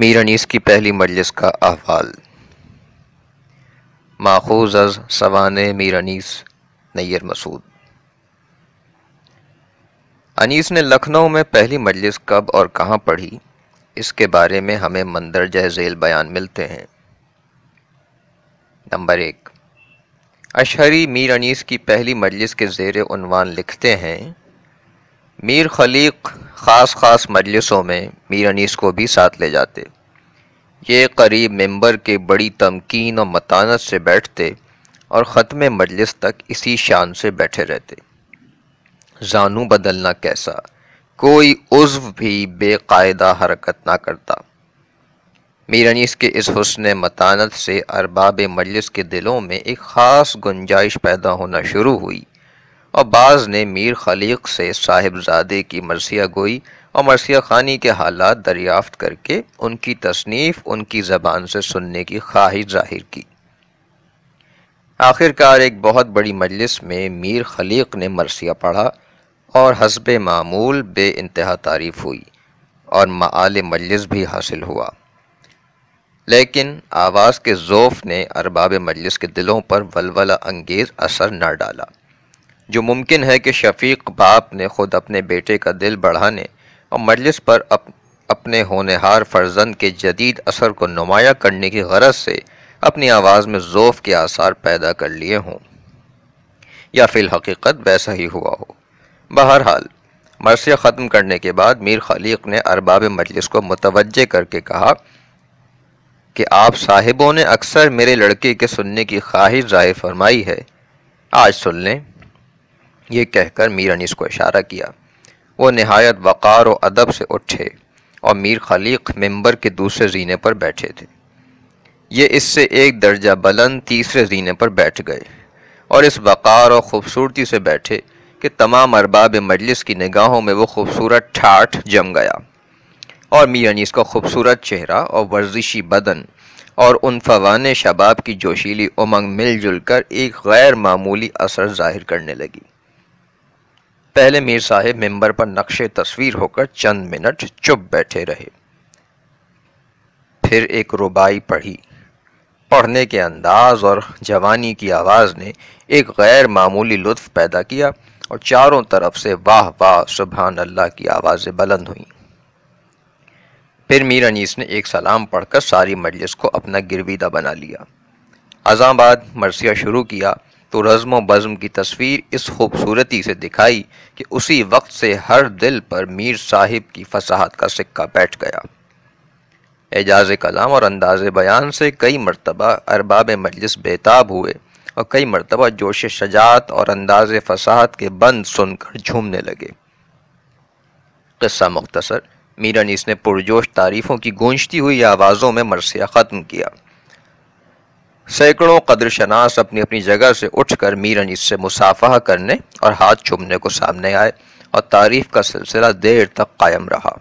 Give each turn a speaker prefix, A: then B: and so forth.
A: मीरा अनीस की पहली मजलिस का अहवाल माखूज अज सवान मीरा अनीस नैर मसूद अनीस ने लखनऊ में पहली मजलिस कब और कहाँ पढ़ी इसके बारे में हमें मंदरजह झेल बयान मिलते हैं नंबर एक अशहरी मीर अनीस की पहली मजलिस के जेर उनवान लिखते हैं मीर खलीक ख़ास ख़ास मजलिसों में मीर अनीस को भी साथ ले जाते ये करीब मेंबर के बड़ी तमकीन और मतानत से बैठते और ख़त्म मजलिस तक इसी शान से बैठे रहते जानू बदलना कैसा कोई उज्व भी बेकायदा हरकत ना करता मीर अनीस के इस हसन मतानत से अरबाब मजलिस के दिलों में एक ख़ास गुंजाइश पैदा होना शुरू हुई और बाज़ ने मीर खलीक से साहिबजादे की मरसिया गोई और मरसिया खानी के हालात दरियाफ्त करके उनकी तसनीफ़ उनकी ज़बान से सुनने की ख्वाहिश जाहिर की आखिरकार एक बहुत बड़ी मजलिस में मीर खलीक ने मरसिया पढ़ा और हसब मामूल बे इंतहा तारीफ़ हुई और माल मजलिस भी हासिल हुआ लेकिन आवाज़ के ज़ोफ़ ने अरबाब मजलिस के दिलों पर वलवला अंगेज़ असर न डाला जो मुमकिन है कि शफीक बाप ने खुद अपने बेटे का दिल बढ़ाने और मजलिस पर अप, अपने होनहार फर्जंद के जदीद असर को नुमाया करने की गरज से अपनी आवाज़ में ज़ोफ़ के आसार पैदा कर लिए हों या हकीकत वैसा ही हुआ हो बहरहाल मरसिया ख़त्म करने के बाद मीर खलीक ने अरबाब मजलिस को मुतवजह करके कहा कि आप साहिबों ने अक्सर मेरे लड़के के सुनने की ख्वाहिश ज़ाहिर फरमाई है आज सुन लें ये कहकर मीर अनीस को इशारा किया वो नहायत वक़ार और अदब से उठे और मीर खलीक मेंबर के दूसरे जीने पर बैठे थे ये इससे एक दर्जा बुलंद तीसरे जीने पर बैठ गए और इस वक़ार और ख़ूबसूरती से बैठे कि तमाम अरबाब मजलिस की निगाहों में वो खूबसूरत ठाठ जम गया और मीर अनीस का खूबसूरत चेहरा और वर्जिशी बदन और उन फवान शबाब की जोशीली उमंग मिलजुल कर एक गैर मामूली असर जाहिर करने लगी पहले मीर साहब मेंबर पर नक्शे तस्वीर होकर चंद मिनट चुप बैठे रहे फिर एक रुबाई पढ़ी पढ़ने के अंदाज और जवानी की आवाज़ ने एक गैर मामूली लुत्फ पैदा किया और चारों तरफ से वाह वाह सुबहान अल्लाह की आवाज़ें बुलंद हुई फिर मीर अनीस ने एक सलाम पढ़कर सारी मजलिस को अपना गिरविदा बना लिया अजामाबाद मरसिया शुरू किया तो रज़म बज़म की तस्वीर इस खूबसूरती से दिखाई कि उसी वक्त से हर दिल पर मीर साहिब की फसाहत का सिक्का बैठ गया एजाज कलाम और अंदाज बयान से कई मरतबा अरबाब मजलिस बेताब हुए और कई मरतबा जोश शजात और अंदाज फसाहत के बंद सुनकर झूमने लगे किस्सा मुख्तसर मीरा ने इसने पुरजोश तारीफ़ों की गूंजती हुई आवाज़ों में मरसिया ख़त्म किया सैकड़ों कदर शनास अपनी अपनी जगह से उठकर मीर अनीस से मुसाफा करने और हाथ चुमने को सामने आए और तारीफ का सिलसिला देर तक कायम रहा